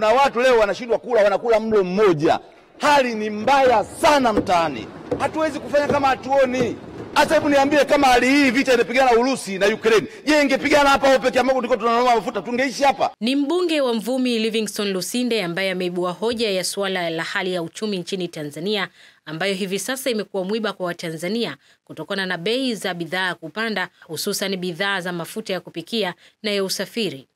kuna watu leo wanashindwa kula, wanakula mlo mmoja. Hali ni mbaya sana mtaani, hatuwezi kufanya kama hatuoni. Hata hebu niambie, kama hali hii vita inapigana Urusi na Ukraine, je, ingepigana hapa au peke ambako tulikuwa tunanunua mafuta tungeishi hapa? Ni mbunge wa Mvumi Livingston Lusinde ambaye ameibua hoja ya suala la hali ya uchumi nchini Tanzania ambayo hivi sasa imekuwa mwiba kwa Watanzania kutokana na bei za bidhaa kupanda, hususan bidhaa za mafuta ya kupikia na ya usafiri.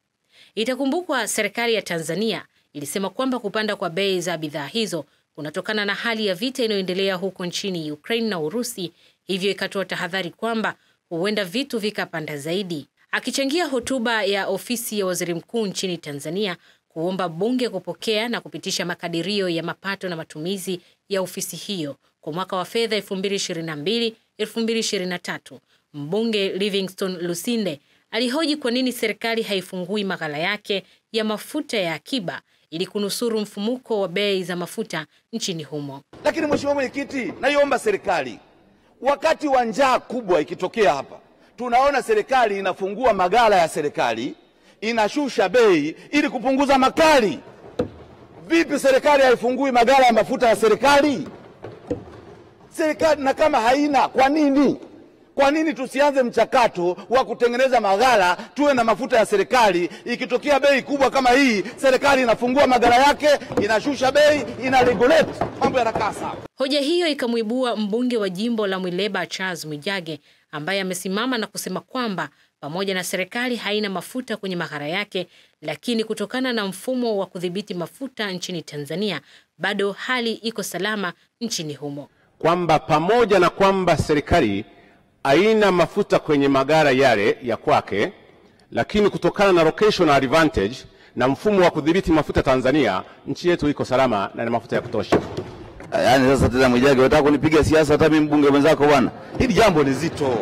Itakumbukwa serikali ya Tanzania ilisema kwamba kupanda kwa bei za bidhaa hizo kunatokana na hali ya vita inayoendelea huko nchini Ukraine na Urusi, hivyo ikatoa tahadhari kwamba huenda vitu vikapanda zaidi. Akichangia hotuba ya ofisi ya waziri mkuu nchini Tanzania kuomba bunge kupokea na kupitisha makadirio ya mapato na matumizi ya ofisi hiyo kwa mwaka wa fedha 2022 2023, mbunge Livingstone Lusinde alihoji kwa nini serikali haifungui maghala yake ya mafuta ya akiba ili kunusuru mfumuko wa bei za mafuta nchini humo. Lakini mheshimiwa mwenyekiti, naiomba serikali, wakati wa njaa kubwa ikitokea hapa, tunaona serikali inafungua maghala ya serikali, inashusha bei ili kupunguza makali. Vipi serikali haifungui maghala ya mafuta ya serikali? Serikali na kama haina, kwa nini? Kwa nini tusianze mchakato wa kutengeneza maghala, tuwe na mafuta ya serikali? Ikitokea bei kubwa kama hii, serikali inafungua maghala yake, inashusha bei, ina regulate, mambo yanakaa rakasa Hoja hiyo ikamwibua mbunge wa jimbo la Mwileba Charles Mwijage ambaye amesimama na kusema kwamba pamoja na serikali haina mafuta kwenye maghala yake, lakini kutokana na mfumo wa kudhibiti mafuta nchini Tanzania bado hali iko salama nchini humo, kwamba pamoja na kwamba serikali aina mafuta kwenye magara yale ya kwake, lakini kutokana na locational advantage na mfumo wa kudhibiti mafuta Tanzania, nchi yetu iko salama na ina mafuta ya kutosha. Yaani sasa tena Mwijage, unataka kunipiga siasa hata mimi mbunge mwenzako bwana? Hili jambo ni zito.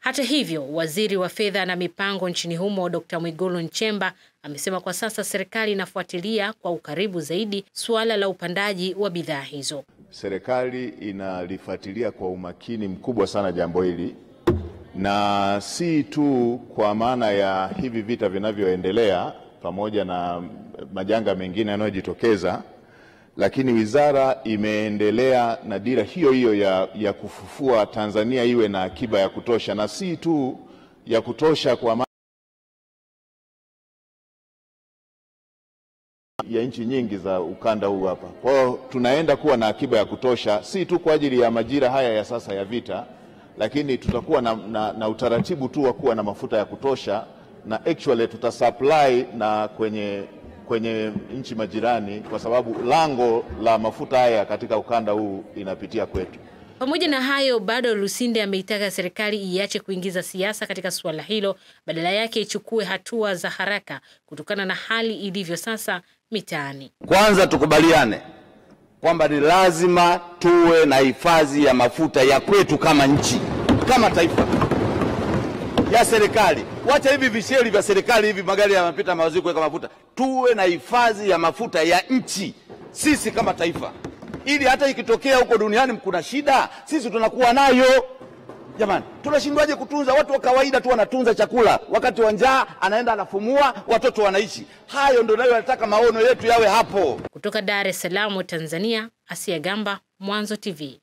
Hata hivyo, waziri wa fedha na mipango nchini humo Dr. Mwigulu Nchemba amesema kwa sasa serikali inafuatilia kwa ukaribu zaidi suala la upandaji wa bidhaa hizo serikali inalifuatilia kwa umakini mkubwa sana jambo hili, na si tu kwa maana ya hivi vita vinavyoendelea pamoja na majanga mengine yanayojitokeza, lakini wizara imeendelea na dira hiyo hiyo ya, ya kufufua Tanzania iwe na akiba ya kutosha, na si tu ya kutosha kwa maana ya nchi nyingi za ukanda huu hapa. Kwa hiyo tunaenda kuwa na akiba ya kutosha, si tu kwa ajili ya majira haya ya sasa ya vita, lakini tutakuwa na, na, na utaratibu tu wa kuwa na mafuta ya kutosha, na actually tutasupply na kwenye, kwenye nchi majirani, kwa sababu lango la mafuta haya katika ukanda huu inapitia kwetu. Pamoja na hayo, bado Lusinde ameitaka serikali iache kuingiza siasa katika suala hilo, badala yake ichukue hatua za haraka kutokana na hali ilivyo sasa mitaani. Kwanza tukubaliane kwamba ni lazima tuwe na hifadhi ya mafuta ya kwetu kama nchi, kama taifa, ya serikali. Wacha hivi visheli vya serikali hivi, magari yanapita mawaziri kuweka mafuta. Tuwe na hifadhi ya mafuta ya nchi sisi kama taifa, ili hata ikitokea huko duniani kuna shida, sisi tunakuwa nayo. Jamani, tunashindwaje kutunza? Watu wa kawaida tu wanatunza chakula, wakati wa njaa anaenda anafumua, watoto wanaishi. Hayo ndio nayo yanataka maono yetu yawe hapo. Kutoka Dar es Salaam, Tanzania, Asia Gamba, Mwanzo TV.